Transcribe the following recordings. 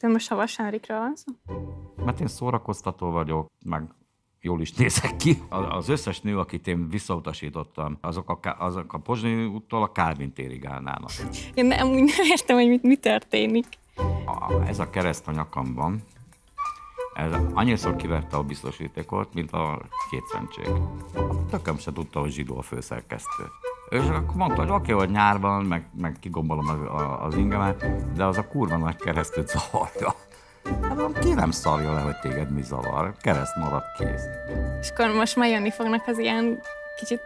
De most a vasárikra van szó? Mert hát én szórakoztató vagyok, meg jól is nézek ki. Az összes nő, akit én visszautasítottam, azok a, azok a Pozsonyi úttól a Kálvin térig állnának. Én nem, úgy nem értem, hogy mit, mi történik. A, ez a kereszt a nyakamban, ez annyiszor kiverte a biztosítékot, mint a két szentség. Tököm se tudta, hogy zsidó a főszerkesztő. És akkor mondta, hogy oké, okay, hogy nyárban, meg, meg kigombolom az, a, az ingemet, de az a kurva nagy keresztőt zavarja. Hát mondom, ki nem szarja le, hogy téged mi zavar? Kereszt marad kész. És akkor most már jönni fognak az ilyen kicsit...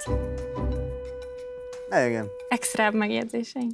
igen. Extrább megjegyzéseink.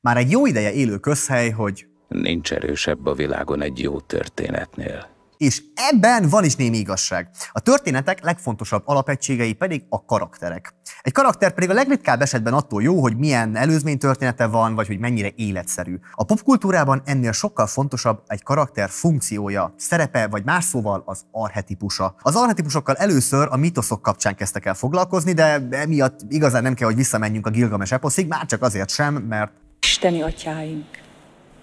Már egy jó ideje élő közhely, hogy... Nincs erősebb a világon egy jó történetnél. És ebben van is némi igazság. A történetek legfontosabb alapegységei pedig a karakterek. Egy karakter pedig a legritkább esetben attól jó, hogy milyen előzménytörténete van, vagy hogy mennyire életszerű. A popkultúrában ennél sokkal fontosabb egy karakter funkciója, szerepe, vagy más szóval az arhetipusa. Az arhetipusokkal először a mitoszok kapcsán kezdtek el foglalkozni, de emiatt igazán nem kell, hogy visszamenjünk a Gilgames eposzig, már csak azért sem, mert... Isteni atyáink,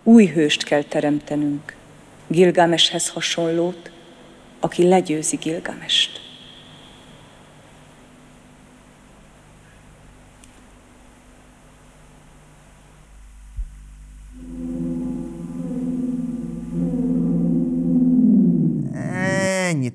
új hőst kell teremtenünk, Gilgameshez hasonlót, aki legyőzi Gilgamest.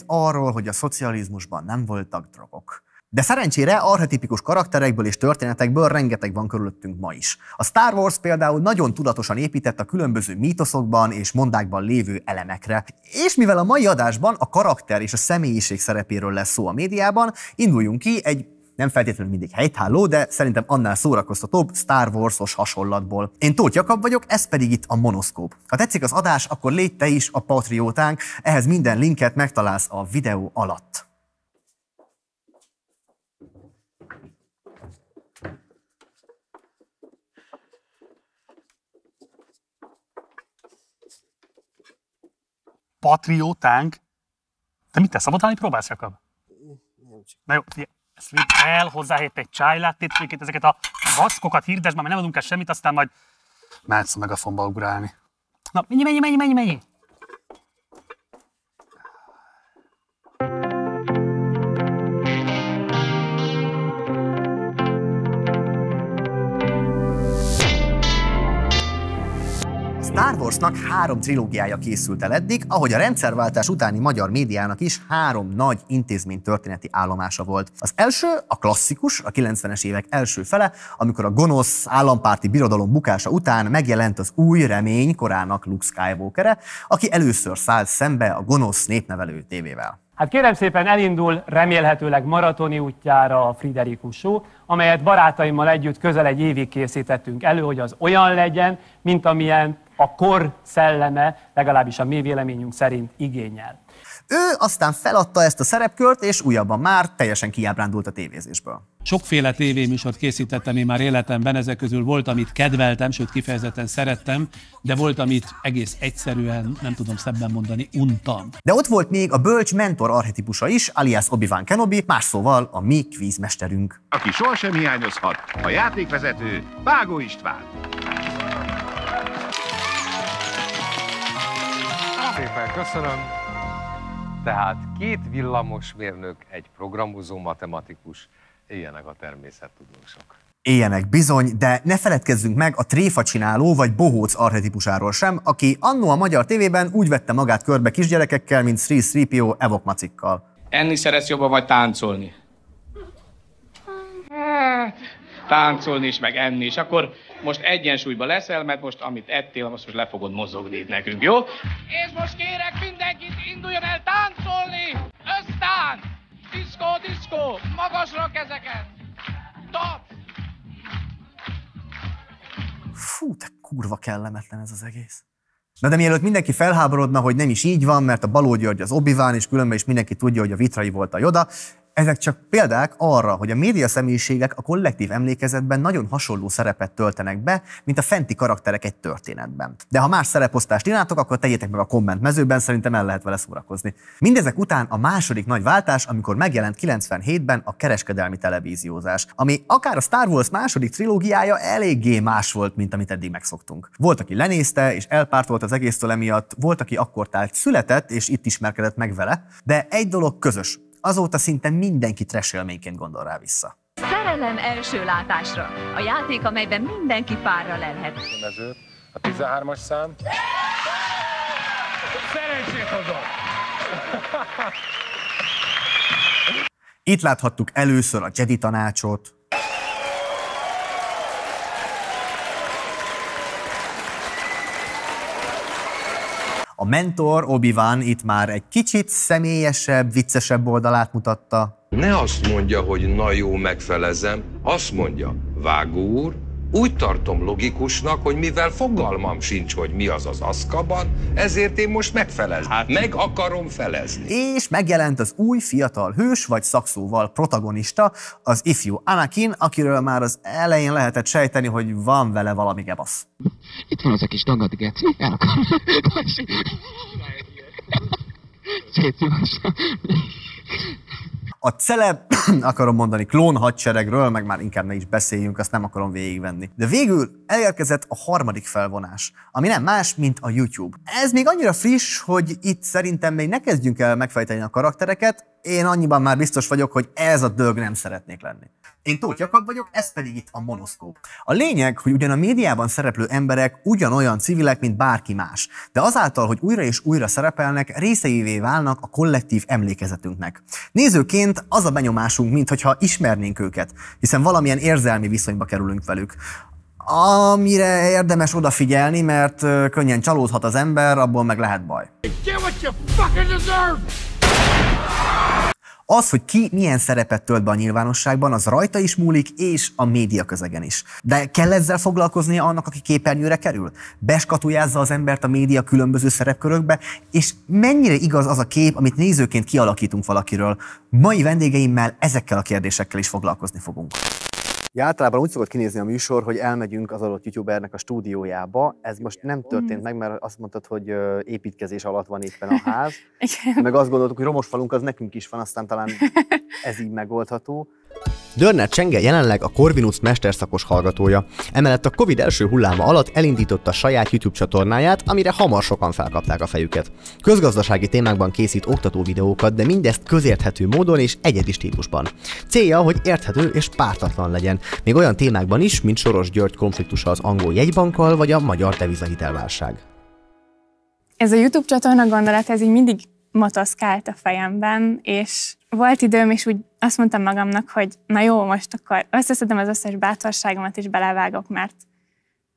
arról, hogy a szocializmusban nem voltak drogok. De szerencsére archetipikus karakterekből és történetekből rengeteg van körülöttünk ma is. A Star Wars például nagyon tudatosan épített a különböző mítoszokban és mondákban lévő elemekre. És mivel a mai adásban a karakter és a személyiség szerepéről lesz szó a médiában, induljunk ki egy nem feltétlenül mindig helytálló, de szerintem annál szórakoztatóbb Star Wars-os hasonlatból. Én Tóth Jakab vagyok, ez pedig itt a Monoszkóp. Ha tetszik az adás, akkor légy te is a Patriótánk, ehhez minden linket megtalálsz a videó alatt. Patriótánk? Te mit te szabotálni próbálsz, Jakab? Nem csak. Na jó, Sweet el, hozzáhét egy csájlát, itt ezeket a vaszkokat hirdesd, már nem adunk el semmit, aztán majd mehetsz a megafonba ugrálni. Na, mennyi, mennyi, mennyi, mennyi, mennyi? Recordsnak három trilógiája készült el eddig, ahogy a rendszerváltás utáni magyar médiának is három nagy intézmény történeti állomása volt. Az első a klasszikus, a 90-es évek első fele, amikor a gonosz állampárti birodalom bukása után megjelent az új remény korának Luke skywalker aki először szállt szembe a gonosz népnevelő tévével. Hát kérem szépen elindul remélhetőleg maratoni útjára a Friderikus Show, amelyet barátaimmal együtt közel egy évig készítettünk elő, hogy az olyan legyen, mint amilyen a kor szelleme, legalábbis a mi véleményünk szerint igényel. Ő aztán feladta ezt a szerepkört, és újabban már teljesen kiábrándult a tévézésből. Sokféle tévéműsort készítettem én már életemben, ezek közül volt, amit kedveltem, sőt kifejezetten szerettem, de volt, amit egész egyszerűen, nem tudom szebben mondani, untam. De ott volt még a bölcs mentor arhetipusa is, alias Obi-Wan Kenobi, más szóval a mi kvízmesterünk. Aki sohasem hiányozhat, a játékvezető Vágó István. szépen köszönöm. Tehát két villamosmérnök, egy programozó matematikus, éljenek a természettudósok. Éljenek bizony, de ne feledkezzünk meg a tréfa csináló vagy bohóc arhetipusáról sem, aki annó a magyar tévében úgy vette magát körbe kisgyerekekkel, mint Sri Sripio po Evok macikkal. Enni szeretsz jobban, vagy táncolni? Táncolni is, meg enni is. Akkor most egyensúlyba leszel, mert most amit ettél, most, most le fogod mozogni itt nekünk, jó? És most kérek mindenkit, induljon el táncolni! Ösztán! Diszkó, diszkó! Magasra kezeket! Top! Fú, te kurva kellemetlen ez az egész. Na de mielőtt mindenki felháborodna, hogy nem is így van, mert a Baló György az Obiván, és különben is mindenki tudja, hogy a Vitrai volt a Joda, ezek csak példák arra, hogy a média személyiségek a kollektív emlékezetben nagyon hasonló szerepet töltenek be, mint a fenti karakterek egy történetben. De ha más szereposztást írnátok, akkor tegyétek meg a komment mezőben, szerintem el lehet vele szórakozni. Mindezek után a második nagy váltás, amikor megjelent 97-ben a kereskedelmi televíziózás, ami akár a Star Wars második trilógiája eléggé más volt, mint amit eddig megszoktunk. Volt, aki lenézte és elpártolt az egésztől emiatt, volt, aki akkor tált született és itt ismerkedett meg vele, de egy dolog közös azóta szinte mindenki tresélményként gondol rá vissza. Szerelem első látásra. A játék, amelyben mindenki párra lelhet. A a 13-as szám. Szerencsét hozott! Itt láthattuk először a Jedi tanácsot, A mentor obi van itt már egy kicsit személyesebb, viccesebb oldalát mutatta. Ne azt mondja, hogy na jó, megfelezem, azt mondja, vágó úr, úgy tartom logikusnak, hogy mivel fogalmam sincs, hogy mi az az aszkaban, ezért én most megfelezem. Hát meg akarom felezni. És megjelent az új fiatal hős, vagy szakszóval protagonista, az ifjú Anakin, akiről már az elején lehetett sejteni, hogy van vele valami gebasz. Itt van az a kis dagadt gec, el akarom. Szétszívásra. A celeb, akarom mondani, klón hadseregről, meg már inkább ne is beszéljünk, azt nem akarom végigvenni. De végül elérkezett a harmadik felvonás, ami nem más, mint a YouTube. Ez még annyira friss, hogy itt szerintem még ne kezdjünk el megfejteni a karaktereket, én annyiban már biztos vagyok, hogy ez a dög nem szeretnék lenni. Én Tóth Jakab vagyok, ez pedig itt a monoszkóp. A lényeg, hogy ugyan a médiában szereplő emberek ugyanolyan civilek, mint bárki más, de azáltal, hogy újra és újra szerepelnek, részeivé válnak a kollektív emlékezetünknek. Nézőként egyébként az a benyomásunk, mintha ismernénk őket, hiszen valamilyen érzelmi viszonyba kerülünk velük amire érdemes odafigyelni, mert könnyen csalódhat az ember, abból meg lehet baj. Az, hogy ki milyen szerepet tölt be a nyilvánosságban, az rajta is múlik, és a média közegen is. De kell ezzel foglalkoznia annak, aki képernyőre kerül? Beskatujázza az embert a média különböző szerepkörökbe, és mennyire igaz az a kép, amit nézőként kialakítunk valakiről? Mai vendégeimmel ezekkel a kérdésekkel is foglalkozni fogunk. Ja, általában úgy szokott kinézni a műsor, hogy elmegyünk az adott youtubernek a stúdiójába. Ez most nem történt meg, mert azt mondtad, hogy építkezés alatt van éppen a ház. Meg azt gondoltuk, hogy romos falunk az nekünk is van, aztán talán ez így megoldható. Dörner Csenge jelenleg a Corvinus mesterszakos hallgatója. Emellett a Covid első hulláma alatt elindította saját YouTube csatornáját, amire hamar sokan felkapták a fejüket. Közgazdasági témákban készít oktató videókat, de mindezt közérthető módon és egyedi stílusban. Célja, hogy érthető és pártatlan legyen, még olyan témákban is, mint Soros György konfliktusa az angol jegybankkal vagy a magyar devizahitelválság. Ez a YouTube csatorna gondolat, ez így mindig mataszkált a fejemben, és volt időm, és úgy azt mondtam magamnak, hogy na jó, most akkor összeszedem az összes bátorságomat, és belevágok, mert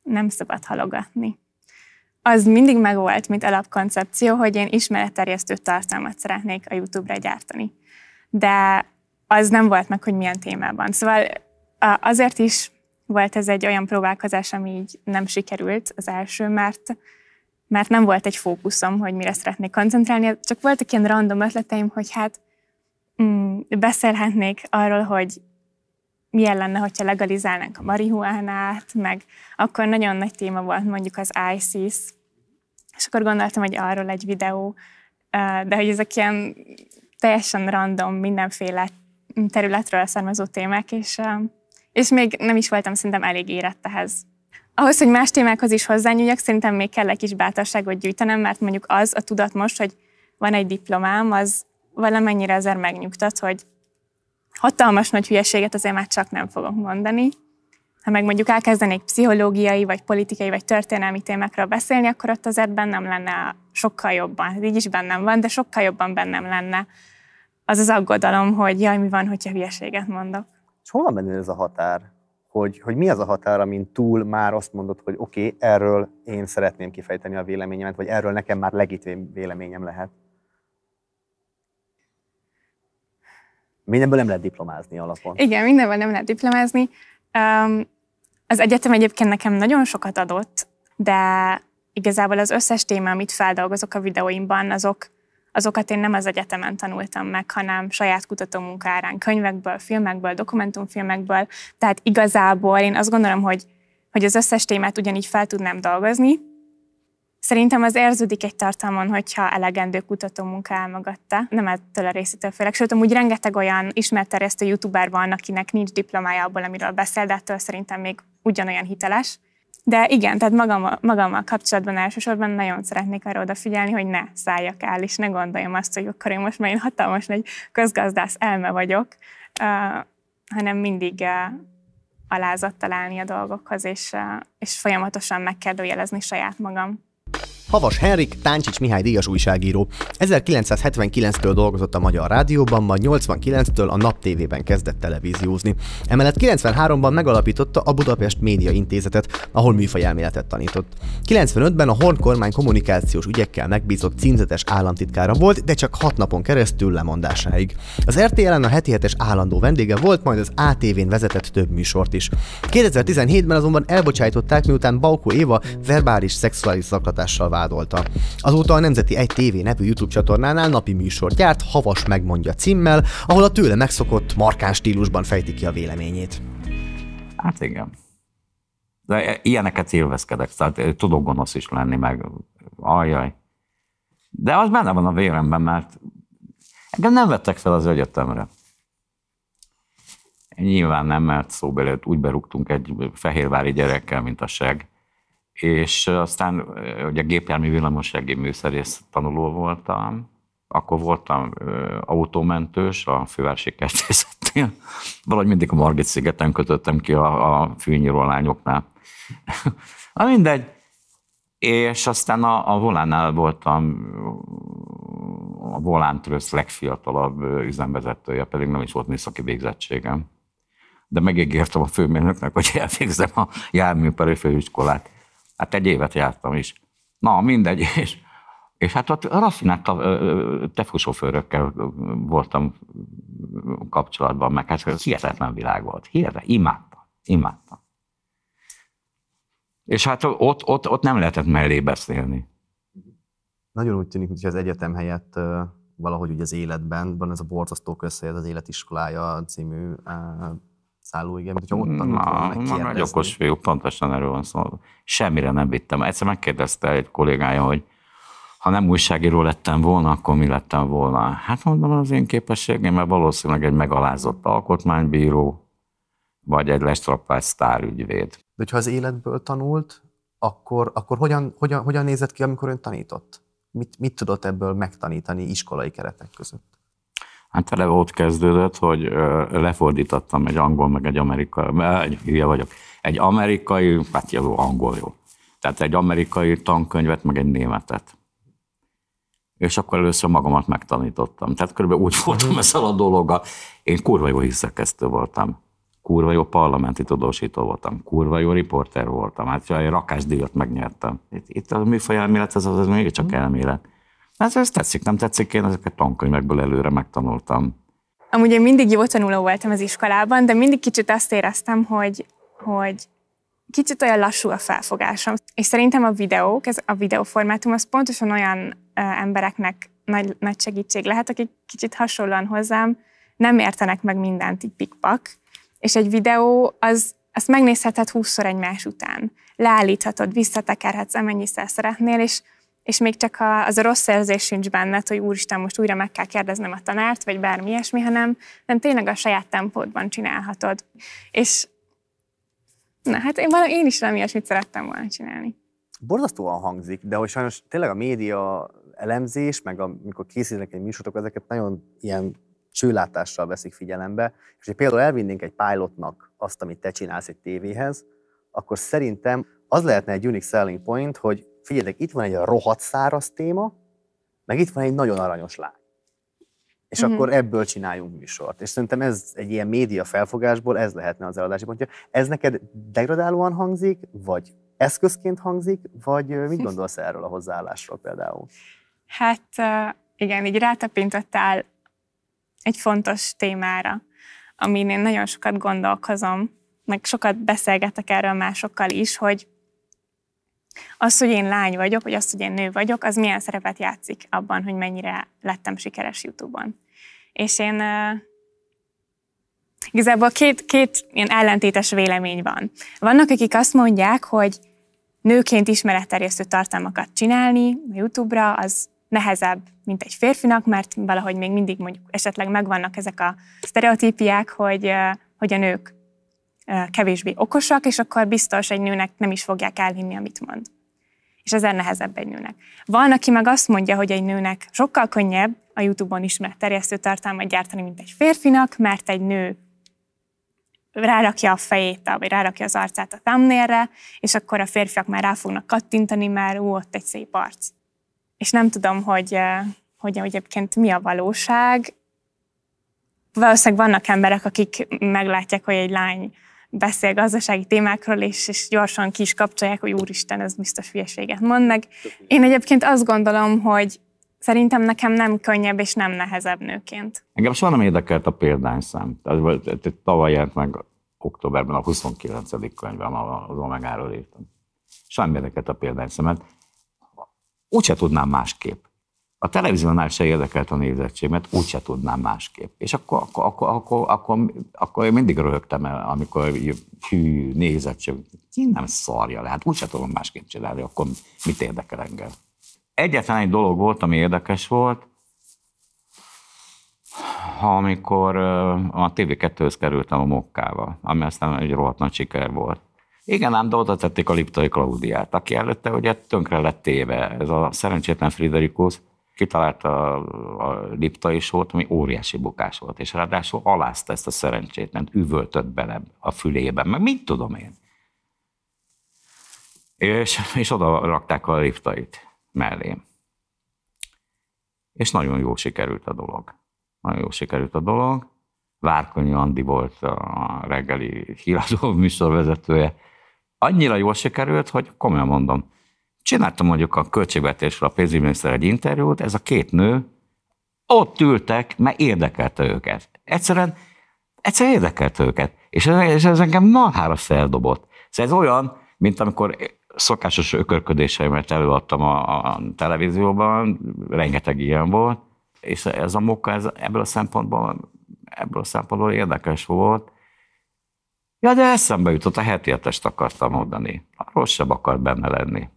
nem szabad halogatni. Az mindig megvolt, mint alapkoncepció, hogy én ismeretterjesztő tartalmat szeretnék a YouTube-ra gyártani. De az nem volt meg, hogy milyen témában. Szóval azért is volt ez egy olyan próbálkozás, ami így nem sikerült az első, mert, mert nem volt egy fókuszom, hogy mire szeretnék koncentrálni, csak voltak ilyen random ötleteim, hogy hát mm, beszélhetnék arról, hogy milyen lenne, hogyha legalizálnánk a marihuánát, meg akkor nagyon nagy téma volt mondjuk az ISIS, és akkor gondoltam, hogy arról egy videó, de hogy ezek ilyen teljesen random, mindenféle területről származó témák, és, és még nem is voltam szerintem elég érett ehhez. Ahhoz, hogy más témákhoz is hozzányúljak, szerintem még kell egy kis bátorságot gyűjtenem, mert mondjuk az a tudat most, hogy van egy diplomám, az valamennyire azért megnyugtat, hogy hatalmas nagy hülyeséget azért már csak nem fogok mondani. Ha meg mondjuk elkezdenék pszichológiai, vagy politikai, vagy történelmi témákról beszélni, akkor ott azért bennem lenne sokkal jobban. így is bennem van, de sokkal jobban bennem lenne az az aggodalom, hogy jaj, mi van, hogyha hülyeséget mondok. És hol van benne ez a határ? Hogy, hogy mi az a határ, amin túl már azt mondod, hogy oké, okay, erről én szeretném kifejteni a véleményemet, vagy erről nekem már legitim véleményem lehet? Mindenből nem lehet diplomázni alapon. Igen, mindenből nem lehet diplomázni. Um, az egyetem egyébként nekem nagyon sokat adott, de igazából az összes téma, amit feldolgozok a videóimban, azok, azokat én nem az egyetemen tanultam meg, hanem saját munkárán, könyvekből, filmekből, dokumentumfilmekből. Tehát igazából én azt gondolom, hogy, hogy az összes témát ugyanígy fel tudnám dolgozni, Szerintem az érződik egy tartalmon, hogyha elegendő kutató munka elmagadta, nem ettől a részétől főleg. Sőt, amúgy rengeteg olyan terjesztő youtuber van, akinek nincs diplomája abból, amiről beszél, de ettől szerintem még ugyanolyan hiteles. De igen, tehát magammal, magammal kapcsolatban elsősorban nagyon szeretnék arra odafigyelni, hogy ne szálljak el, és ne gondoljam azt, hogy akkor én most már én hatalmas nagy közgazdász elme vagyok, uh, hanem mindig uh, alázattal állni a dolgokhoz, és, uh, és folyamatosan megkérdőjelezni saját magam. Havas Henrik, Táncsics Mihály díjas újságíró. 1979-től dolgozott a Magyar Rádióban, majd 89-től a Nap TV-ben kezdett televíziózni. Emellett 93-ban megalapította a Budapest Média Intézetet, ahol műfajelméletet tanított. 95-ben a Horn kormány kommunikációs ügyekkel megbízott címzetes államtitkára volt, de csak 6 napon keresztül lemondásáig. Az RTL-en a heti hetes állandó vendége volt, majd az ATV-n vezetett több műsort is. 2017-ben azonban elbocsájtották, miután Bauko Éva verbális szexuális zaklatással vádolta. Azóta a Nemzeti egy TV nevű YouTube csatornánál napi műsort gyárt, Havas megmondja címmel, ahol a tőle megszokott markáns stílusban fejti ki a véleményét. Hát igen. De ilyeneket élvezkedek, tehát tudok gonosz is lenni, meg ajaj. De az benne van a véremben, mert engem nem vettek fel az egyetemre. Nyilván nem, mert szóbelőtt úgy berúgtunk egy fehérvári gyerekkel, mint a seg és aztán ugye gépjármű villamosági műszerész tanuló voltam, akkor voltam ö, autómentős a fővárosi kertészetnél, valahogy mindig a Margit szigeten kötöttem ki a, a fűnyíró lányoknál. Na mindegy. És aztán a, a volánnál voltam a volántrősz legfiatalabb üzemvezetője, pedig nem is volt műszaki végzettségem. De megígértem a főmérnöknek, hogy elvégzem a főiskolát. Hát egy évet jártam is. Na, mindegy, és, és hát ott raffinált tefusofőrökkel voltam kapcsolatban, meg hát hihetetlen világ volt. Hihetetlen, imádtam, imádtam. És hát ott, ott, ott nem lehetett mellé beszélni. Nagyon úgy tűnik, hogy az egyetem helyett valahogy ugye az életben, van ez a borzasztó közhely, az Életiskolája című igen, mint hogyha ott mm, tanultam. Na, Nagy okos fiú, pontosan erről van szó. semmire nem vittem. Egyszer megkérdezte egy kollégája, hogy ha nem újságíró lettem volna, akkor mi lettem volna? Hát mondom, az én képességem, mert valószínűleg egy megalázott alkotmánybíró, vagy egy lestrapált sztárügyvéd. De hogyha az életből tanult, akkor, akkor hogyan, hogyan, hogyan nézett ki, amikor ön tanított? Mit, mit tudott ebből megtanítani iskolai keretek között? Hát eleve ott kezdődött, hogy lefordítottam egy angol, meg egy amerikai, egy hülye vagyok, egy amerikai, hát jó, angol jó. Tehát egy amerikai tankönyvet, meg egy németet. És akkor először magamat megtanítottam. Tehát körülbelül úgy voltam mhm. ezzel a dologgal. Én kurva jó hízszerkesztő voltam. Kurva jó parlamenti tudósító voltam. Kurva jó riporter voltam. Hát egy rakásdíjat megnyertem. Itt, itt a műfaj mhm. elmélet, ez az, az még csak elmélet ez, hát ez tetszik, nem tetszik, én ezeket tankönyvekből előre megtanultam. Amúgy én mindig jó tanuló voltam az iskolában, de mindig kicsit azt éreztem, hogy, hogy kicsit olyan lassú a felfogásom. És szerintem a videók, ez a videóformátum az pontosan olyan uh, embereknek nagy, nagy segítség lehet, akik kicsit hasonlóan hozzám nem értenek meg mindent így pikpak, és egy videó az azt megnézheted 20 egymás után. Leállíthatod, visszatekerhetsz, amennyiszer szeretnél, és és még csak az a rossz érzés sincs benned, hogy úristen, most újra meg kell kérdeznem a tanárt, vagy bármi ilyesmi, hanem nem tényleg a saját tempódban csinálhatod. És na, hát én, valami, én is valami ilyesmit szerettem volna csinálni. Borzasztóan hangzik, de hogy sajnos tényleg a média elemzés, meg amikor készítenek egy műsorok, ezeket nagyon ilyen csőlátással veszik figyelembe, és hogy például elvinnénk egy pilotnak azt, amit te csinálsz egy tévéhez, akkor szerintem az lehetne egy unique selling point, hogy figyeljetek, itt van egy rohadt száraz téma, meg itt van egy nagyon aranyos lány. És mm-hmm. akkor ebből csináljunk műsort. És szerintem ez egy ilyen média felfogásból ez lehetne az eladási pontja. Ez neked degradálóan hangzik, vagy eszközként hangzik, vagy mit gondolsz erről a hozzáállásról például? Hát igen, így rátapintottál egy fontos témára, amin én nagyon sokat gondolkozom, meg sokat beszélgetek erről másokkal is, hogy az, hogy én lány vagyok, vagy az, hogy én nő vagyok, az milyen szerepet játszik abban, hogy mennyire lettem sikeres YouTube-on. És én uh, igazából két, két ilyen ellentétes vélemény van. Vannak, akik azt mondják, hogy nőként ismeretterjesztő tartalmakat csinálni a YouTube-ra, az nehezebb, mint egy férfinak, mert valahogy még mindig mondjuk esetleg megvannak ezek a sztereotípiák, hogy, hogy a nők kevésbé okosak, és akkor biztos egy nőnek nem is fogják elhinni, amit mond. És ezen nehezebb egy nőnek. Van, aki meg azt mondja, hogy egy nőnek sokkal könnyebb a YouTube-on ismert terjesztő tartalmat gyártani, mint egy férfinak, mert egy nő rárakja a fejét, vagy rárakja az arcát a thumbnailre, és akkor a férfiak már rá fognak kattintani, mert ú, ott egy szép arc. És nem tudom, hogy, hogy egyébként mi a valóság. Valószínűleg vannak emberek, akik meglátják, hogy egy lány beszél gazdasági témákról, és, és gyorsan ki is kapcsolják, hogy úristen, ez biztos hülyeséget mond meg. Én egyébként azt gondolom, hogy szerintem nekem nem könnyebb és nem nehezebb nőként. Engem soha nem érdekelt a példányszám. Tavaly jelent meg októberben a 29. könyvem az Omegáról írtam. Soha nem érdekelt a példányszemet. Úgyse tudnám másképp. A televíziónál se érdekelt a nézettség, mert úgyse tudnám másképp. És akkor, akkor, akkor, akkor, akkor, akkor én mindig röhögtem el, amikor hű, nézettség, ki nem szarja le, hát úgyse tudom másképp csinálni, akkor mit érdekel engem. Egyetlen egy dolog volt, ami érdekes volt, amikor a TV2-höz kerültem a Mokkával, ami aztán egy rohadt nagy siker volt. Igen, ám, de oda tették a Liptai Klaudiát, aki előtte ugye tönkre lett téve, ez a szerencsétlen Friderikusz, kitalálta a, a liptai sót, ami óriási bukás volt, és ráadásul alázta ezt a szerencsét, mert üvöltött bele a fülében, meg mit tudom én. És, és oda rakták a liptait mellém. És nagyon jól sikerült a dolog. Nagyon jól sikerült a dolog. Várkonyi Andi volt a reggeli híradó műsorvezetője. Annyira jól sikerült, hogy komolyan mondom, Csináltam mondjuk a költségvetésről a pénzügyminiszter egy interjút, ez a két nő ott ültek, mert érdekelte őket. Egyszerűen, egyszerűen érdekelte őket. És ez, és ez engem marhára feldobott. Szóval ez olyan, mint amikor szokásos ökörködéseimet előadtam a, a televízióban, rengeteg ilyen volt, és ez a mokka ez ebből a szempontból, ebből a szempontból érdekes volt. Ja, de eszembe jutott, a heti akartam mondani. Arról sem akar benne lenni.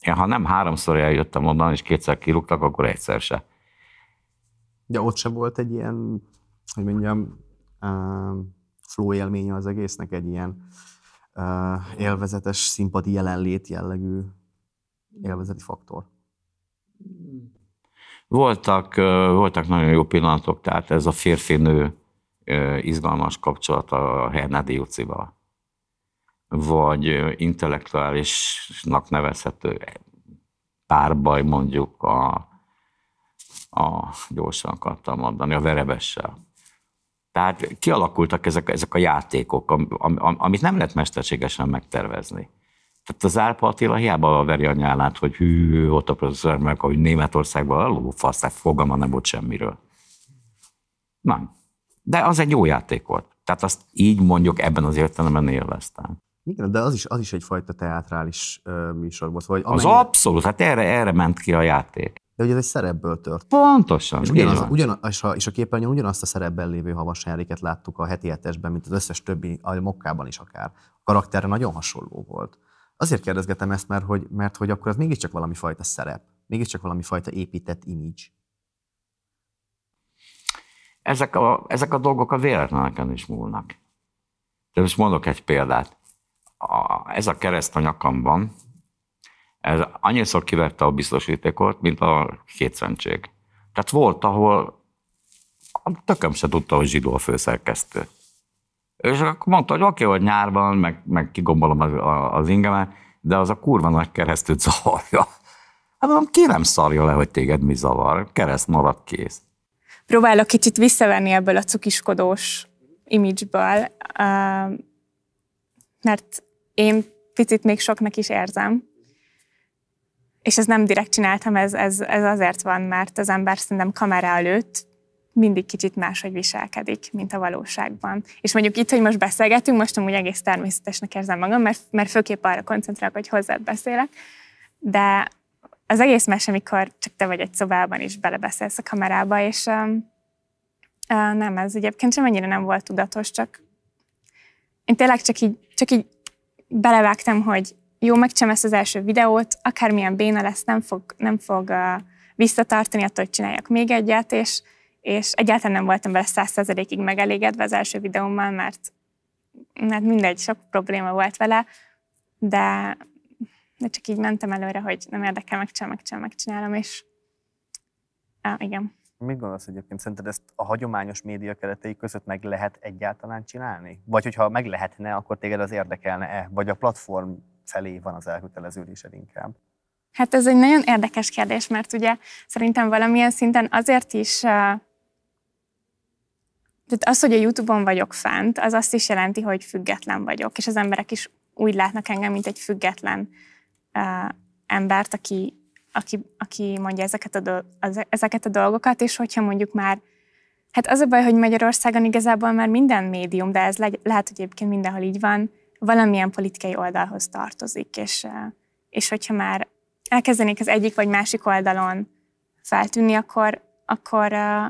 Én ha nem háromszor eljöttem onnan, és kétszer kirúgtak, akkor egyszer se. De ott sem volt egy ilyen, hogy mondjam, uh, flow élménye az egésznek, egy ilyen uh, élvezetes, szimpati jelenlét jellegű élvezeti faktor? Voltak, voltak nagyon jó pillanatok, tehát ez a férfinő izgalmas kapcsolata a Hernádi Jucival vagy intellektuálisnak nevezhető párbaj mondjuk a, a gyorsan akartam mondani, a verebessel. Tehát kialakultak ezek, ezek a játékok, am, am, amit nem lehet mesterségesen megtervezni. Tehát az Árpa Attila hiába a veri anyálát, hogy hű, ott a professzor meg, hogy Németországban aló fasz, tehát fogalma nem volt semmiről. Nem. De az egy jó játék volt. Tehát azt így mondjuk ebben az értelemben élveztem. Igen, de az is, az is egyfajta teátrális ö, műsor volt. Vagy amennyi... Az abszolút, hát erre, erre ment ki a játék. De ugye ez egy szerepből tört. Pontosan. És, ugyanaz, ugyanaz, és, a, és a képernyőn ugyanazt a szerepben lévő havas Henriket láttuk a heti hetesben, mint az összes többi, a mokkában is akár. A karakterre nagyon hasonló volt. Azért kérdezgetem ezt, mert hogy, mert hogy akkor az mégiscsak valami fajta szerep, mégiscsak valami fajta épített image. Ezek a, ezek a dolgok a véletleneken is múlnak. De most mondok egy példát a, ez a kereszt a nyakamban, ez annyiszor kiverte a biztosítékot, mint a kétszentség. Tehát volt, ahol a tököm se tudta, hogy zsidó a főszerkesztő. És akkor mondta, hogy oké, okay, hogy nyárban, meg, meg kigombolom az, az ingemet, de az a kurva nagy keresztőt zavarja. Hát mondom, ki nem szarja le, hogy téged mi zavar. Kereszt marad kész. Próbálok kicsit visszavenni ebből a cukiskodós imidzsből, mert én picit még soknak is érzem. És ez nem direkt csináltam, ez, ez, ez azért van, mert az ember szerintem kamera előtt mindig kicsit máshogy viselkedik, mint a valóságban. És mondjuk itt, hogy most beszélgetünk, most amúgy egész természetesnek érzem magam, mert, mert főképp arra koncentrálok, hogy hozzád beszélek, de az egész más, amikor csak te vagy egy szobában, és belebeszélsz a kamerába, és um, uh, nem, ez egyébként sem annyira nem volt tudatos, csak én tényleg csak így, csak így belevágtam, hogy jó, megcsem ezt az első videót, akármilyen béna lesz, nem fog, nem fog uh, visszatartani attól, hogy csináljak még egyet, és, és egyáltalán nem voltam vele százszerzelékig megelégedve az első videómmal, mert, mert mindegy, sok probléma volt vele, de, de csak így mentem előre, hogy nem érdekel, megcsinálom, megcsinálom, megcsinálom, és á, igen. Mit gondolsz egyébként? Szerinted ezt a hagyományos média keretei között meg lehet egyáltalán csinálni? Vagy hogyha meg lehetne, akkor téged az érdekelne-e? Vagy a platform felé van az elköteleződésed inkább? Hát ez egy nagyon érdekes kérdés, mert ugye szerintem valamilyen szinten azért is tehát az, hogy a YouTube-on vagyok fent, az azt is jelenti, hogy független vagyok, és az emberek is úgy látnak engem, mint egy független uh, embert, aki aki, aki mondja ezeket a, do, az, ezeket a dolgokat, és hogyha mondjuk már, hát az a baj, hogy Magyarországon igazából már minden médium, de ez le, lehet, hogy egyébként mindenhol így van, valamilyen politikai oldalhoz tartozik, és, eh, és hogyha már elkezdenék az egyik vagy másik oldalon feltűnni, akkor, akkor, eh,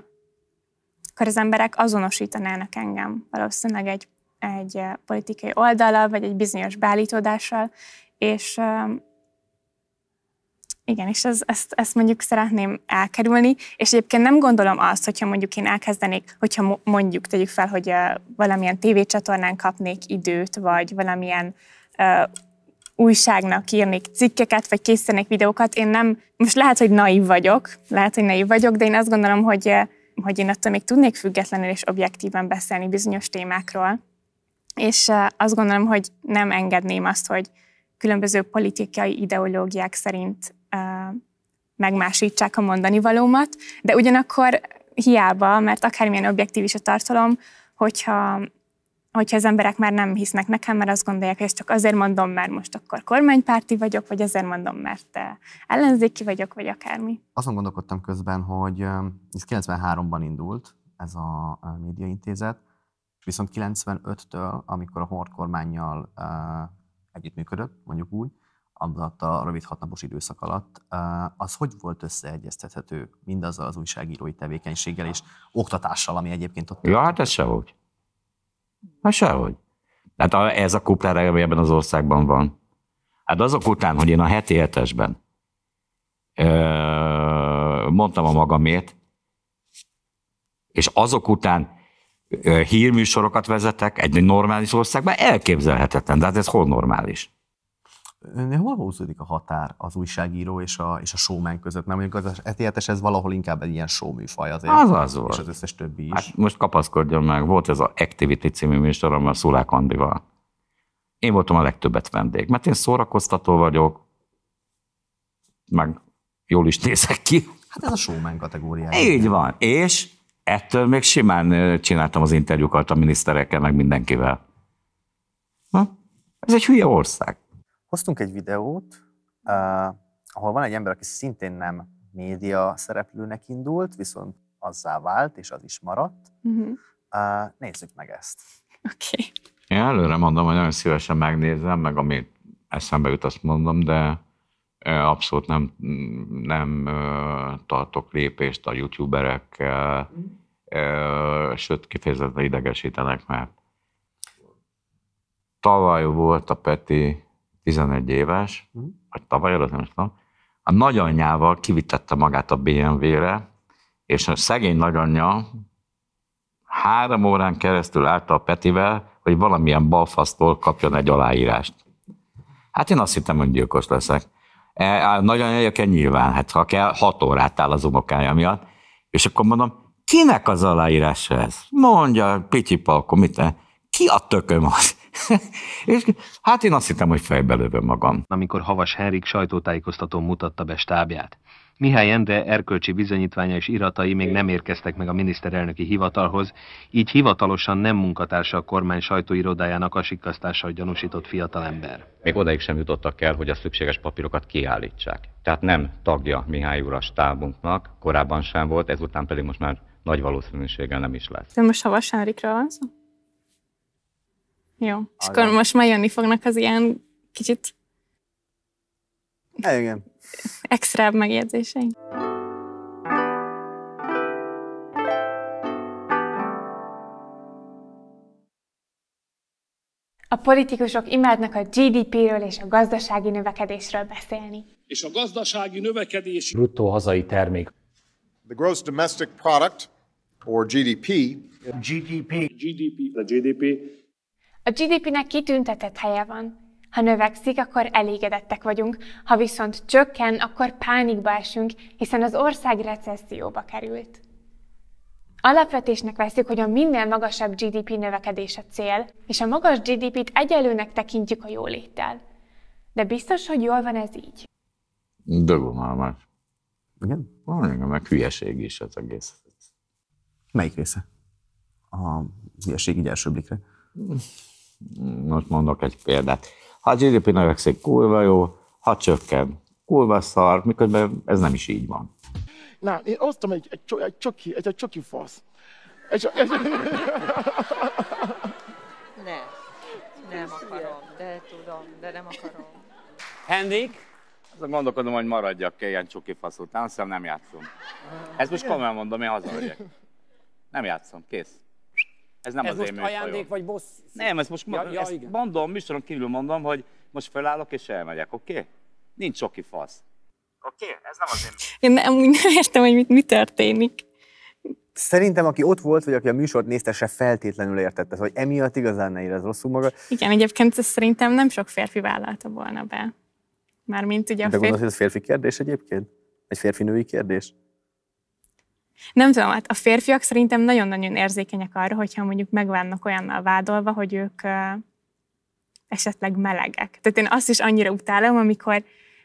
akkor az emberek azonosítanának engem valószínűleg egy, egy eh, politikai oldalal, vagy egy bizonyos beállítódással, és, igen, és ez, ezt, ezt mondjuk szeretném elkerülni, és egyébként nem gondolom azt, hogyha mondjuk én elkezdenék, hogyha mondjuk tegyük fel, hogy valamilyen tévécsatornán kapnék időt, vagy valamilyen uh, újságnak írnék cikkeket, vagy készítenék videókat. Én nem, most lehet, hogy naív vagyok, lehet, hogy naív vagyok, de én azt gondolom, hogy, hogy én attól még tudnék függetlenül és objektíven beszélni bizonyos témákról. És azt gondolom, hogy nem engedném azt, hogy különböző politikai ideológiák szerint megmásítsák a mondani valómat, de ugyanakkor hiába, mert akármilyen objektív is a tartalom, hogyha, hogyha az emberek már nem hisznek nekem, mert azt gondolják, hogy ezt csak azért mondom, mert most akkor kormánypárti vagyok, vagy azért mondom, mert ellenzéki vagyok, vagy akármi. Azon gondolkodtam közben, hogy um, ez 93-ban indult ez a médiaintézet, viszont 95-től, amikor a Hort kormányjal uh, együttműködött, mondjuk úgy, alatt a rövid hatnapos időszak alatt, eh, az hogy volt összeegyeztethető mindazzal az újságírói tevékenységgel és oktatással, ami egyébként ott... Ja, hát ez sehogy. Hát sehogy. Hát ez a kupla ebben az országban van. Hát azok után, hogy én a heti hetesben mondtam a magamért, és azok után hírműsorokat vezetek egy normális országban, elképzelhetetlen. De hát ez hol normális? Önnél hol húzódik a határ az újságíró és a, és a showman között? Nem mondjuk az hát etiátes, ez valahol inkább egy ilyen show műfaj azért. Az az volt. És az összes többi is. Hát most kapaszkodjon meg, volt ez az Activity című műsorom a Szulák Andival. Én voltam a legtöbbet vendég, mert én szórakoztató vagyok, meg jól is nézek ki. Hát ez a showman kategória. Így van, és ettől még simán csináltam az interjúkat a miniszterekkel, meg mindenkivel. Na, ez egy hülye ország. Hoztunk egy videót, uh, ahol van egy ember, aki szintén nem média szereplőnek indult, viszont azzá vált, és az is maradt. Uh-huh. Uh, nézzük meg ezt. Oké. Okay. Én előre mondom, hogy nagyon szívesen megnézem, meg amit eszembe jut, azt mondom, de abszolút nem, nem tartok lépést a youtuberekkel, uh-huh. sőt, kifejezetten idegesítenek, mert tavaly volt a Peti 11 éves, uh-huh. vagy tavaly előtt, nem tudom, a nagyanyjával kivitette magát a BMW-re, és a szegény nagyanyja három órán keresztül állta a Petivel, hogy valamilyen balfasztól kapjon egy aláírást. Hát én azt hittem, hogy gyilkos leszek. E, nagyon egyébként -e nyilván, hát ha kell, hat órát áll az unokája miatt. És akkor mondom, kinek az aláírása ez? Mondja, Pityi Palko, mit ne? Ki a tököm az? és hát én azt hittem, hogy fejbe lövöm magam. Amikor Havas Henrik sajtótájékoztatón mutatta be stábját. Mihály Endre erkölcsi bizonyítványa és iratai még nem érkeztek meg a miniszterelnöki hivatalhoz, így hivatalosan nem munkatársa a kormány sajtóirodájának a sikkasztással gyanúsított fiatalember. Még odaig sem jutottak el, hogy a szükséges papírokat kiállítsák. Tehát nem tagja Mihály úr a stábunknak, korábban sem volt, ezután pedig most már nagy valószínűséggel nem is lesz. De most Havas Henrikről van szó? Jó. Agyan. És akkor most már jönni fognak az ilyen kicsit... Ne, igen. Extrább megjegyzéseink. A politikusok imádnak a GDP-ről és a gazdasági növekedésről beszélni. És a gazdasági növekedés... Bruttó hazai termék. The gross domestic product, or GDP... GDP. GDP. The GDP a GDP-nek kitüntetett helye van. Ha növekszik, akkor elégedettek vagyunk, ha viszont csökken, akkor pánikba esünk, hiszen az ország recesszióba került. Alapvetésnek veszük, hogy a minél magasabb GDP növekedés a cél, és a magas GDP-t egyelőnek tekintjük a jóléttel. De biztos, hogy jól van ez így? De vonalmás. Igen? Van meg hülyeség is az egész. Melyik része? A hülyeség így elsőblikre most mondok egy példát. Ha a GDP növekszik, kurva jó, ha csökken, kurva szar, miközben ez nem is így van. Na, én osztom egy, egy, egy csoki, egy, egy csoki fasz. Egy, egy... Ne, nem akarom, de tudom, de nem akarom. Henrik? Azon gondolkodom, hogy maradjak ki ilyen csoki fasz után, azt hiszem nem játszom. Ezt most komolyan mondom, én hazamegyek. Nem játszom, kész. Ez nem ez az most én műfajom. ajándék vagy bossz? Nem, ezt most ja, ja, ezt igen. mondom, műsoron kívül mondom, hogy most felállok és elmegyek, oké? Okay? Nincs soki fasz. Oké? Okay? Ez nem az én... Én nem, úgy nem értem, hogy mit, mi történik. Szerintem, aki ott volt, vagy aki a műsort nézte, se feltétlenül értette, szóval, hogy emiatt igazán ne érez rosszul maga. Igen, egyébként szerintem nem sok férfi vállalta volna be. Mármint ugye a De gondolod, hogy ez férfi kérdés egyébként? Egy férfi-női kérdés? Nem tudom, hát a férfiak szerintem nagyon-nagyon érzékenyek arra, hogyha mondjuk megvannak olyannal vádolva, hogy ők esetleg melegek. Tehát én azt is annyira utálom, amikor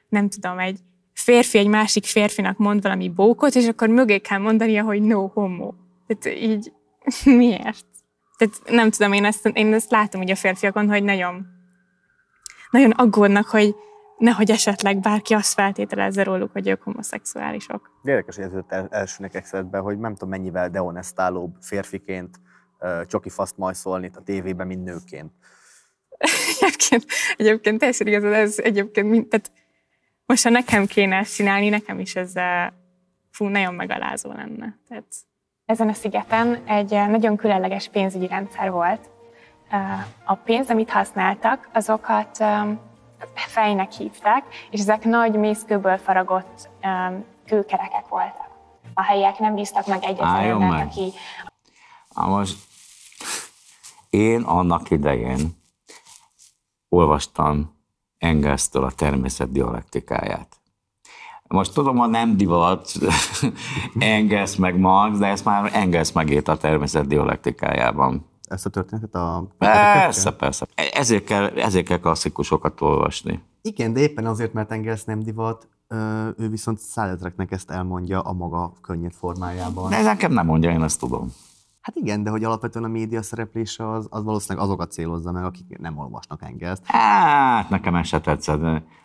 nem tudom, egy férfi egy másik férfinak mond valami bókot, és akkor mögé kell mondania, hogy no homo. Tehát így miért? Tehát nem tudom, én ezt, én ezt látom ugye a férfiakon, hogy nagyon, nagyon aggódnak, hogy nehogy esetleg bárki azt feltételezze róluk, hogy ők homoszexuálisok. Érdekes, hogy ez jött elsőnek eszedbe, hogy nem tudom mennyivel deonestálóbb férfiként csoki faszt majszolni a tévében, mint nőként. egyébként, egyébként teljesen igazad, ez egyébként, mint, tehát most ha nekem kéne ezt csinálni, nekem is ez fú, nagyon megalázó lenne. Tehát... Ezen a szigeten egy nagyon különleges pénzügyi rendszer volt. A pénz, amit használtak, azokat fejnek hívták, és ezek nagy mészkőből faragott um, kőkerekek voltak. A helyiek nem bíztak meg egyetlen embert, aki... Na most én annak idején olvastam Engelsztől a természet dialektikáját. Most tudom, a nem divat Engels meg Marx, de ezt már Engels megírt a természet dialektikájában ezt a történetet? A persze, persze. E- ezért kell, ezért kell klasszikusokat olvasni. Igen, de éppen azért, mert Engels nem divat, ő viszont szállatreknek ezt elmondja a maga könnyed formájában. De nekem nem mondja, én ezt tudom. Hát igen, de hogy alapvetően a média szereplése az, az valószínűleg azokat célozza meg, akik nem olvasnak engem. Hát nekem ez se tetszett.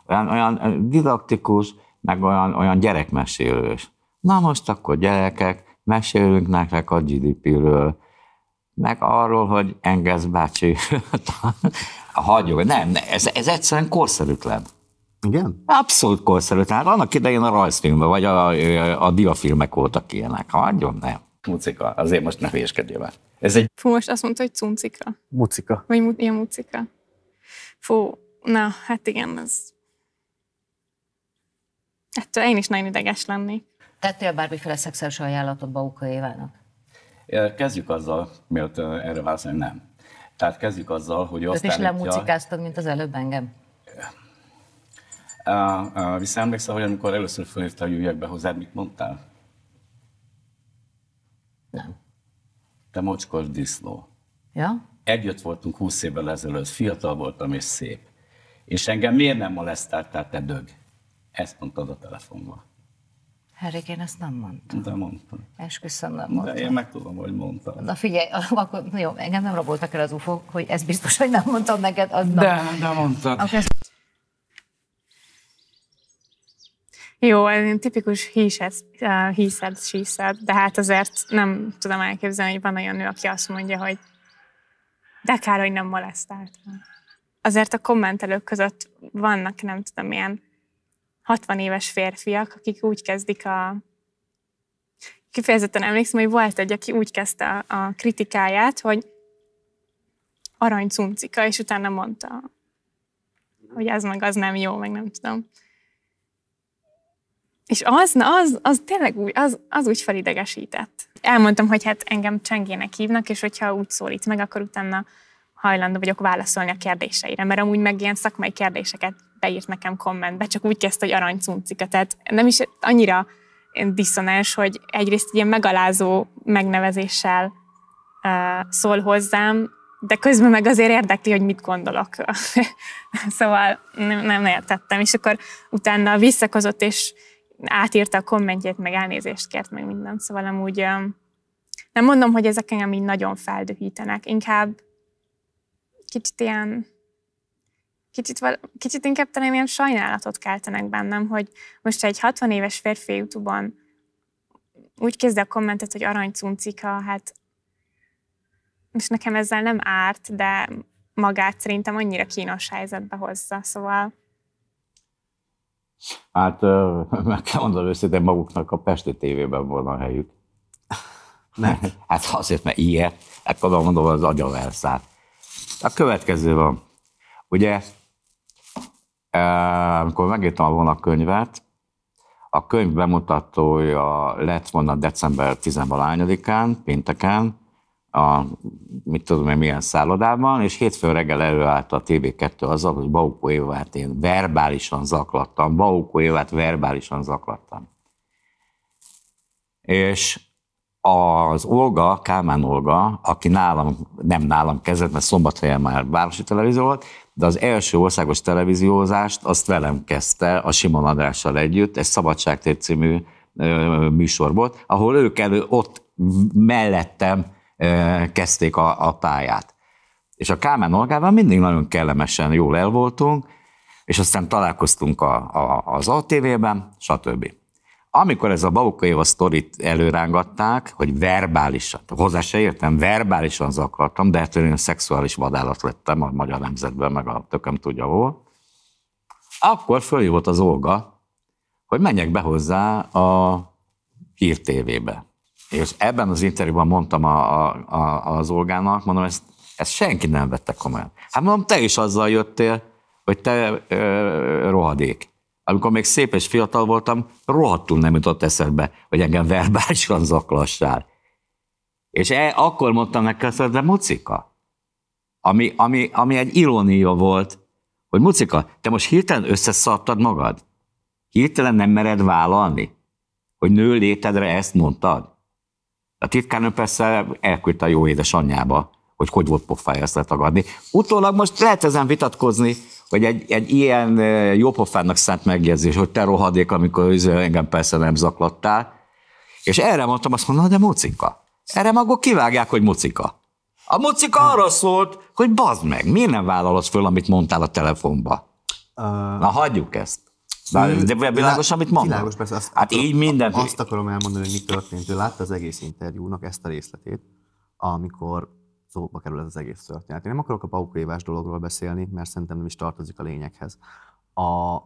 Olyan, olyan didaktikus, meg olyan, olyan gyerekmesélős. Na most akkor gyerekek, mesélünk nektek a GDP-ről, meg arról, hogy engedsz bácsi hagyó. Nem, ez, ez egyszerűen korszerűtlen. Igen? Abszolút korszerűtlen. Hát annak idején a rajzfilmben, vagy a, a, a diafilmek voltak ilyenek. Hagyjon, nem. Mucika, azért most ne hülyeskedjél már. Ez egy... Fú, most azt mondta, hogy cuncika. Mucika. Vagy mu- ilyen mucika. Fú, na, hát igen, ez... Ettől én is nagyon ideges lennék. Tettél bármiféle szexuális ajánlatot Bauka Évának? Kezdjük azzal, mielőtt erre válaszolni, nem. Tehát kezdjük azzal, hogy azt is lemucikáztad, mint az előbb engem? Visszaemlékszel, hogy amikor először felhívta, hogy üljek be hozzád, mit mondtál? Nem. Te mocskos disznó. Ja? Együtt voltunk húsz évvel ezelőtt, fiatal voltam és szép. És engem miért nem molesztáltál, te dög? Ezt mondtad a telefonban. Henrik, én ezt nem mondtam. De mondtam. Esküszöm, nem mondtam. De én meg tudom, hogy mondtam. Na figyelj, akkor jó, engem nem raboltak el az UFO, hogy ez biztos, hogy nem mondtam neked Az, De, de mondtad. Akkor Jó, ez egy tipikus híszed, uh, síszed, de hát azért nem tudom elképzelni, hogy van olyan nő, aki azt mondja, hogy de kár, hogy nem molesztáltam. Azért a kommentelők között vannak, nem tudom, ilyen 60 éves férfiak, akik úgy kezdik a... Kifejezetten emlékszem, hogy volt egy, aki úgy kezdte a, a kritikáját, hogy arany cuncika, és utána mondta, hogy ez meg az nem jó, meg nem tudom. És az, na az, az tényleg úgy, az, az úgy felidegesített. Elmondtam, hogy hát engem csengének hívnak, és hogyha úgy szólít meg, akkor utána hajlandó vagyok válaszolni a kérdéseire, mert amúgy meg ilyen szakmai kérdéseket beírt nekem kommentbe, csak úgy kezdte, hogy aranycuncika. Tehát nem is annyira diszonás, hogy egyrészt ilyen megalázó megnevezéssel uh, szól hozzám, de közben meg azért érdekli, hogy mit gondolok. szóval nem, nem értettem. És akkor utána visszakozott, és átírta a kommentjét, meg elnézést kért, meg mindent. Szóval amúgy nem mondom, hogy ezek engem így nagyon feldühítenek. Inkább kicsit ilyen, kicsit, val, kicsit inkább talán ilyen sajnálatot keltenek bennem, hogy most egy 60 éves férfi YouTube-on úgy kezdi a kommentet, hogy aranycuncika, hát most nekem ezzel nem árt, de magát szerintem annyira kínos helyzetbe hozza, szóval... Hát meg kell mondanom őszintén, maguknak a Pesti tévében volna a helyük. Nem. Hát azért, mert ilyen, hát akkor mondom, az elszállt. A következő van. Ugye, e, amikor megírtam a vonakönyvet, a könyv bemutatója lett volna december 10-án, pénteken, a mit tudom én milyen szállodában, és hétfőn reggel előállt a TV2 azzal, hogy Bauko Évát én verbálisan zaklattam, Bauko Évát verbálisan zaklattam. És az Olga, Kálmán Olga, aki nálam, nem nálam kezdett, mert szombathelyen már városi televízió volt, de az első országos televíziózást azt velem kezdte, a Simon Andrással együtt, egy Szabadságtér című műsor volt, ahol ők elő, ott mellettem kezdték a, a pályát. És a Kálmán Olgával mindig nagyon kellemesen jól el voltunk, és aztán találkoztunk a, a, az ATV-ben, stb. Amikor ez a Éva sztorit előrángatták, hogy verbálisan, hozzá se értem, verbálisan zakartam, de ettől én szexuális vadállat lettem a magyar nemzetben, meg a tököm tudja hol, akkor volt az Olga, hogy menjek be hozzá a Hír És ebben az interjúban mondtam a, a, a, az Olgának, mondom, ezt, ezt senki nem vette komolyan. Hát mondom, te is azzal jöttél, hogy te ö, rohadék amikor még szép és fiatal voltam, rohadtul nem jutott eszembe, hogy engem verbálisan zaklassál. És e, akkor mondtam neki azt, de mucika, ami, ami, ami egy irónia volt, hogy mucika, te most hirtelen összeszartad magad? Hirtelen nem mered vállalni? Hogy nő létedre ezt mondtad? A titkárnő persze elküldte a jó édesanyjába, hogy hogy volt pofája ezt letagadni. Utólag most lehet ezen vitatkozni, hogy egy, egy ilyen jópofának szánt megjegyzés, hogy te rohadék, amikor engem persze nem zaklattál, és erre mondtam azt mondom, de mocika. Erre maguk kivágják, hogy mocika. A mocika hm. arra szólt, hogy bazd meg, miért nem vállalod föl, amit mondtál a telefonba? Uh, Na hagyjuk ezt. Na, de világos, amit mondtál, Világos, persze. Azt, hát így minden. Azt akarom elmondani, hogy mi történt. Ő látta az egész interjúnak ezt a részletét, amikor szóba kerül ez az egész történet. Én nem akarok a paukoévás dologról beszélni, mert szerintem nem is tartozik a lényeghez. A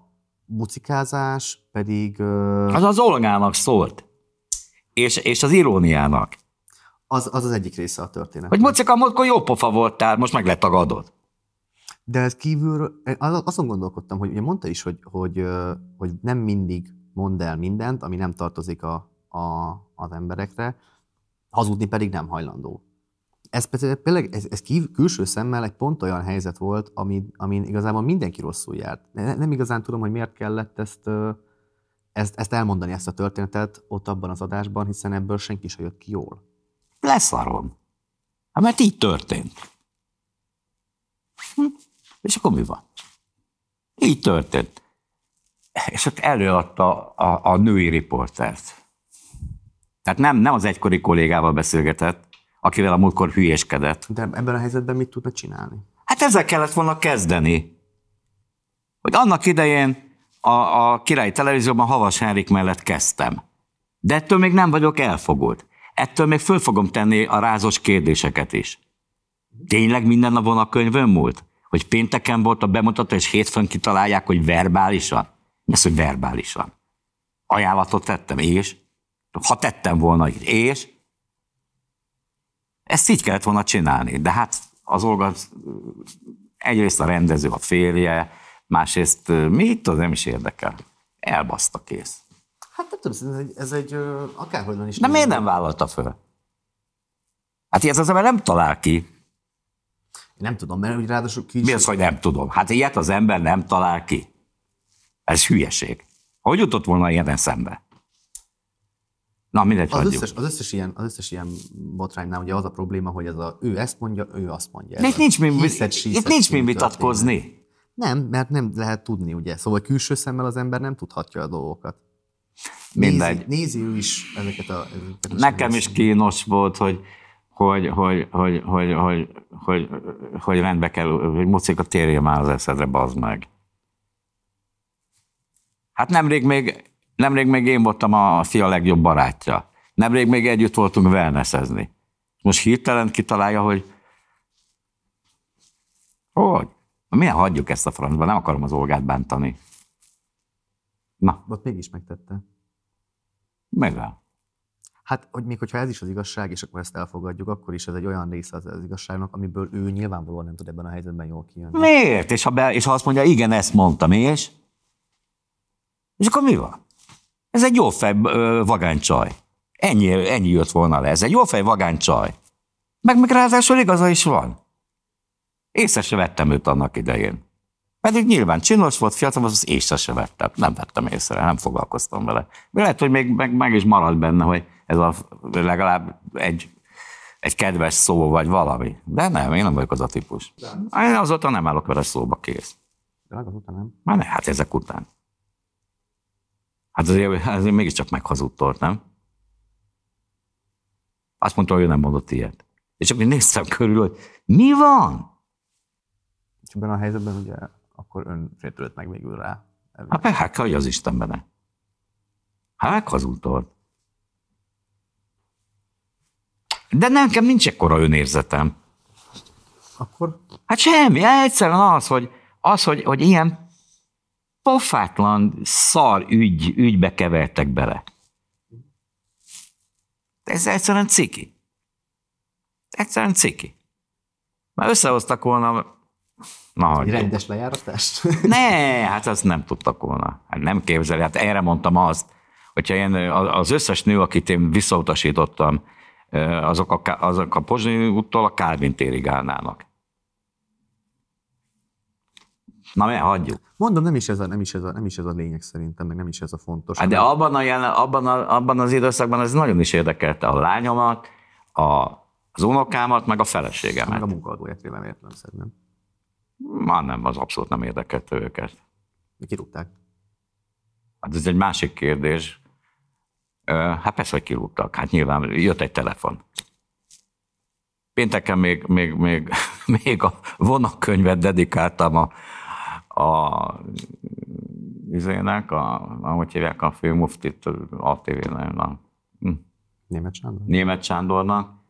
bucikázás pedig... Az az olgának szólt, és, és az iróniának. Az, az az egyik része a történet. Hogy mucika, múltkor jó pofa voltál, most meg letagadod. De ez kívül, azon gondolkodtam, hogy ugye mondta is, hogy, hogy, hogy nem mindig mond el mindent, ami nem tartozik a, a, az emberekre, hazudni pedig nem hajlandó ez például ez, ez kív, külső szemmel egy pont olyan helyzet volt, ami, amin igazából mindenki rosszul járt. Nem, nem igazán tudom, hogy miért kellett ezt, ezt, ezt elmondani, ezt a történetet ott abban az adásban, hiszen ebből senki se jött ki jól. Leszarom. Hát mert így történt. Hm. És akkor mi van? Így történt. És ott előadta a, a, a női riportert. Tehát nem, nem az egykori kollégával beszélgetett, akivel a múltkor hülyéskedett. De ebben a helyzetben mit tudna csinálni? Hát ezzel kellett volna kezdeni. Hogy annak idején a, a királyi televízióban Havas Henrik mellett kezdtem. De ettől még nem vagyok elfogult. Ettől még föl fogom tenni a rázos kérdéseket is. Tényleg minden napon a könyvön múlt? Hogy pénteken volt a bemutató, és hétfőn kitalálják, hogy verbálisan? Mi az, hogy verbálisan? Ajánlatot tettem, és? Ha tettem volna, és? Ezt így kellett volna csinálni, de hát az Olga egyrészt a rendező a férje, másrészt mi itt az nem is érdekel. Elbaszta kész. Hát nem tudom, ez egy, ez egy akárhogyan is. De miért nem vállalta föl? Hát ez az ember nem talál ki. Én nem tudom, mert úgy ráadásul ki Mi az, hogy nem tudom? Hát ilyet az ember nem talál ki. Ez hülyeség. Hogy jutott volna ilyen szembe? Na, mindegy, az összes, az, összes ilyen, az összes ilyen botránynál ugye az a probléma, hogy ez a, ő ezt mondja, ő azt mondja. Mert nincs mi, hiszed, itt nincs mi vitatkozni. Nem, mert nem lehet tudni, ugye. Szóval külső szemmel az ember nem tudhatja a dolgokat. Mindegy. Nézi, nézi ő is ezeket a... Ezeket Nekem is, kínos volt, hogy hogy, hogy, hogy, hogy, hogy, hogy, hogy rendbe kell, hogy mucika térje már az eszedre, bazd meg. Hát nemrég még Nemrég még én voltam a fia legjobb barátja. Nemrég még együtt voltunk wellnessezni. Most hirtelen kitalálja, hogy hogy? Milyen hagyjuk ezt a francba, nem akarom az Olgát bántani. Na. Ott mégis megtette. Megvál. Hát, hogy még hogyha ez is az igazság, és akkor ezt elfogadjuk, akkor is ez egy olyan része az, az igazságnak, amiből ő nyilvánvalóan nem tud ebben a helyzetben jól kijönni. Miért? És ha, be, és ha azt mondja, igen, ezt mondtam, és? És akkor mi van? Ez egy jó vagáncsaj. Ennyi, ennyi jött volna le. Ez egy jó vagáncsaj. Meg meg ráadásul igaza is van. Észre se vettem őt annak idején. Pedig nyilván csinos volt, fiatal, az észre se vettem. Nem vettem észre, nem foglalkoztam vele. Lehet, hogy még meg, meg is maradt benne, hogy ez a legalább egy, egy kedves szó vagy valami. De nem, én nem vagyok az a típus. De. Hát- én azóta nem állok vele szóba, kész. De hát azóta nem? Már ne, hát ezek után. Hát azért, azért mégiscsak meghazudtort, nem? Azt mondta, hogy ő nem mondott ilyet. És akkor néztem körül, hogy mi van? És ebben a helyzetben ugye akkor ön sértődött meg végül rá. Hát meg hát hogy az Istenben benne. Hát meghazudtort. De nekem nincs ekkora önérzetem. Akkor? Hát semmi, egyszerűen az, hogy, az, hogy, hogy ilyen pofátlan szar ügy, ügybe kevertek bele. Ez egyszerűen ciki. Egyszerűen ciki. Már összehoztak volna... Na, hogy rendes lejáratást? Ne, hát azt nem tudtak volna. Hát nem képzeli, hát erre mondtam azt, hogyha én az összes nő, akit én visszautasítottam, azok a, azok a Pozsonyi úttól a Kálvin térig állnának. Na ne, hagyjuk. Mondom, nem is ez a, nem is ez a, nem is ez a lényeg szerintem, meg nem is ez a fontos. Hát de abban, a jelen, abban, a, abban az időszakban ez nagyon is érdekelte a lányomat, a, az unokámat, meg a feleségemet. Meg a munkaadóját nyilván szerintem. Már nem, az abszolút nem érdekelte őket. Kirúgták. Hát ez egy másik kérdés. Hát persze, hogy kirúgtak. Hát nyilván jött egy telefon. Pénteken még, még, még, még a vonakönyvet dedikáltam a, a izének, a, ahogy hívják a muftit, a tévének. Hm. Német Sándor? Német Sándornak.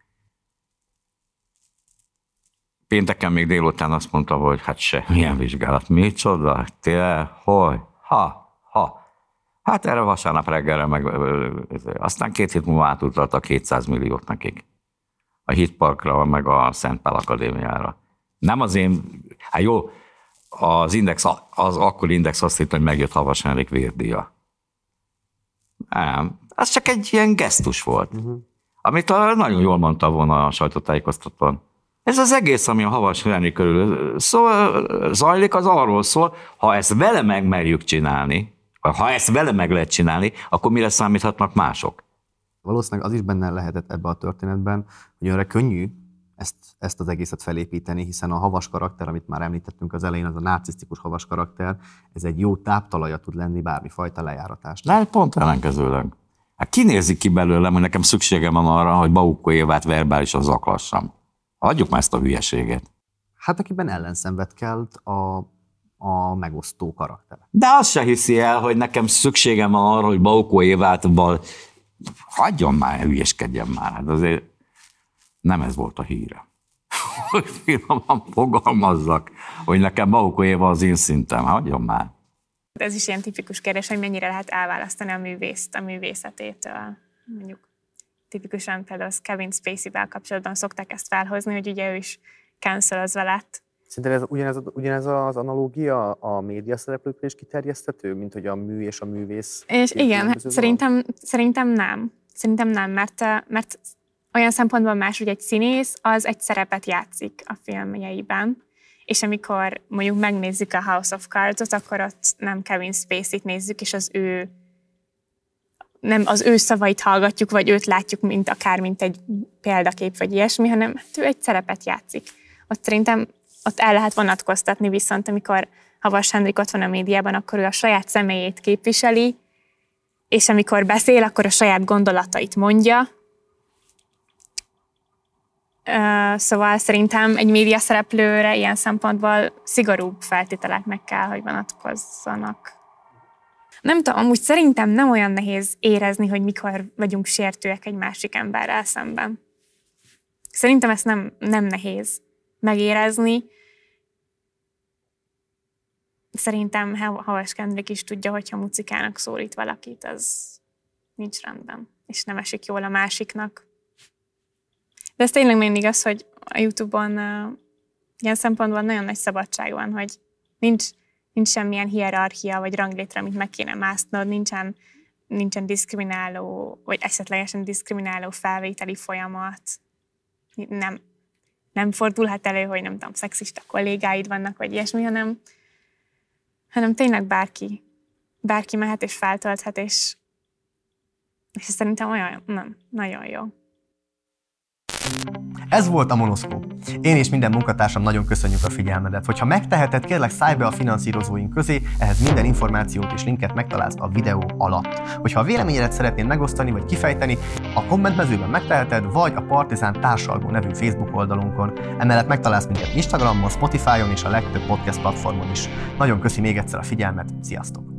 Pénteken még délután azt mondta, hogy hát se, milyen vizsgálat, micsoda, te, hogy, ha, ha. Hát erre vasárnap reggelre meg, aztán két hét múlva átutalta 200 milliót nekik. A Hitparkra, meg a Szent Pál Akadémiára. Nem az én, hát jó, az index, az akkor index azt hitt, hogy megjött Havas Henrik vérdíja. Nem, az csak egy ilyen gesztus volt, uh-huh. amit a, nagyon jól mondta volna a sajtótájékoztatón. Ez az egész, ami a Havas Henrik körül szóval zajlik, az arról szól, ha ezt vele megmerjük csinálni, ha ezt vele meg lehet csinálni, akkor mire számíthatnak mások? Valószínűleg az is benne lehetett ebbe a történetben, hogy önre könnyű ezt, ezt az egészet felépíteni, hiszen a havas karakter, amit már említettünk az elején, az a narcisztikus havas karakter, ez egy jó táptalaja tud lenni bármifajta lejáratásnak. De pont ellenkezőleg. Hát kinézik ki belőlem, hogy nekem szükségem van arra, hogy Baukko Évát verbálisan zaklassam. Adjuk már ezt a hülyeséget. Hát akiben ellenszenved kelt a a megosztó karakter. De azt se hiszi el, hogy nekem szükségem van arra, hogy Baukó val. hagyjon már, hülyeskedjen már. Hát azért nem ez volt a híre. Hogy finoman fogalmazzak, hogy nekem éva az én szintem, hagyjon már. Hát ez is ilyen tipikus kérdés, hogy mennyire lehet elválasztani a művészt a művészetétől. Mondjuk tipikusan például az Kevin Spacey-vel kapcsolatban szokták ezt felhozni, hogy ugye ő is cancelozva lett. Szerintem ez, ugyanez, ugyanez az analógia a média szereplőkre is kiterjesztető, mint hogy a mű és a művész? És igen, szerintem, szerintem nem. Szerintem nem, mert, mert olyan szempontból más, hogy egy színész az egy szerepet játszik a filmjeiben, és amikor mondjuk megnézzük a House of Cards-ot, akkor ott nem Kevin Spacey-t nézzük, és az ő nem az ő szavait hallgatjuk, vagy őt látjuk, mint akár, mint egy példakép, vagy ilyesmi, hanem hát ő egy szerepet játszik. Ott szerintem ott el lehet vonatkoztatni, viszont amikor Havas Hendrik ott van a médiában, akkor ő a saját személyét képviseli, és amikor beszél, akkor a saját gondolatait mondja, Szóval szerintem egy média szereplőre ilyen szempontból szigorúbb feltételek meg kell, hogy vonatkozzanak. Nem tudom, amúgy szerintem nem olyan nehéz érezni, hogy mikor vagyunk sértőek egy másik emberrel szemben. Szerintem ezt nem, nem nehéz megérezni. Szerintem Havas Kendrick is tudja, hogyha mucikának szólít valakit, az nincs rendben, és nem esik jól a másiknak. De ez tényleg mindig az, hogy a YouTube-on uh, ilyen szempontból nagyon nagy szabadság van, hogy nincs, nincs semmilyen hierarchia vagy ranglétre, amit meg kéne másznod, nincsen, nincsen diszkrimináló, vagy esetlegesen diszkrimináló felvételi folyamat. Nem, nem fordulhat elő, hogy nem tudom, szexista kollégáid vannak, vagy ilyesmi, hanem, hanem tényleg bárki, bárki mehet és feltölthet, és, és szerintem olyan, nem, nagyon jó. Ez volt a Monoszkó. Én és minden munkatársam nagyon köszönjük a figyelmedet. Hogyha megteheted, kérlek szállj be a finanszírozóink közé, ehhez minden információt és linket megtalálsz a videó alatt. Hogyha a véleményedet szeretnéd megosztani vagy kifejteni, a kommentmezőben megteheted, vagy a Partizán Társalgó nevű Facebook oldalunkon. Emellett megtalálsz minket Instagramon, Spotify-on és a legtöbb podcast platformon is. Nagyon köszi még egyszer a figyelmet, sziasztok!